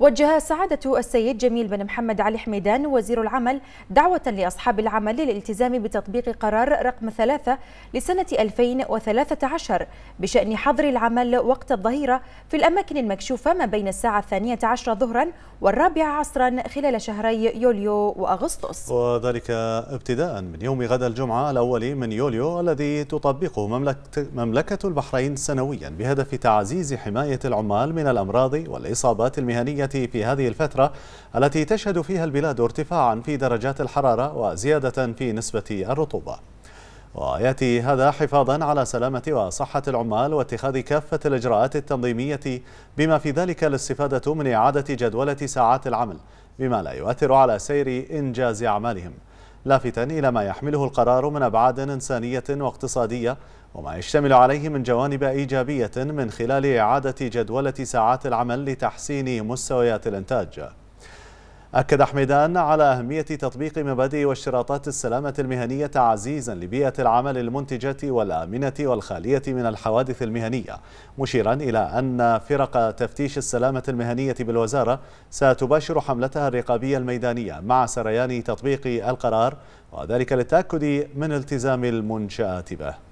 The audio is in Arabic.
وجه سعادة السيد جميل بن محمد علي حميدان وزير العمل دعوة لأصحاب العمل للالتزام بتطبيق قرار رقم ثلاثة لسنة 2013 بشأن حظر العمل وقت الظهيرة في الأماكن المكشوفة ما بين الساعة الثانية عشرة ظهرا والرابعة عصرا خلال شهري يوليو وأغسطس وذلك ابتداء من يوم غدا الجمعة الأول من يوليو الذي تطبقه مملكة البحرين سنويا بهدف تعزيز حماية العمال من الأمراض والإصابات المهنية في هذه الفترة التي تشهد فيها البلاد ارتفاعا في درجات الحرارة وزيادة في نسبة الرطوبة وياتي هذا حفاظا على سلامه وصحه العمال واتخاذ كافه الاجراءات التنظيميه بما في ذلك الاستفاده من اعاده جدوله ساعات العمل بما لا يؤثر على سير انجاز اعمالهم لافتا إلى ما يحمله القرار من أبعاد إنسانية واقتصادية وما يشتمل عليه من جوانب إيجابية من خلال إعادة جدولة ساعات العمل لتحسين مستويات الإنتاج أكد حميدان على أهمية تطبيق مبادئ واشتراطات السلامة المهنية تعزيزا لبيئة العمل المنتجة والآمنة والخالية من الحوادث المهنية مشيرا إلى أن فرق تفتيش السلامة المهنية بالوزارة ستباشر حملتها الرقابية الميدانية مع سريان تطبيق القرار وذلك للتأكد من التزام المنشآت به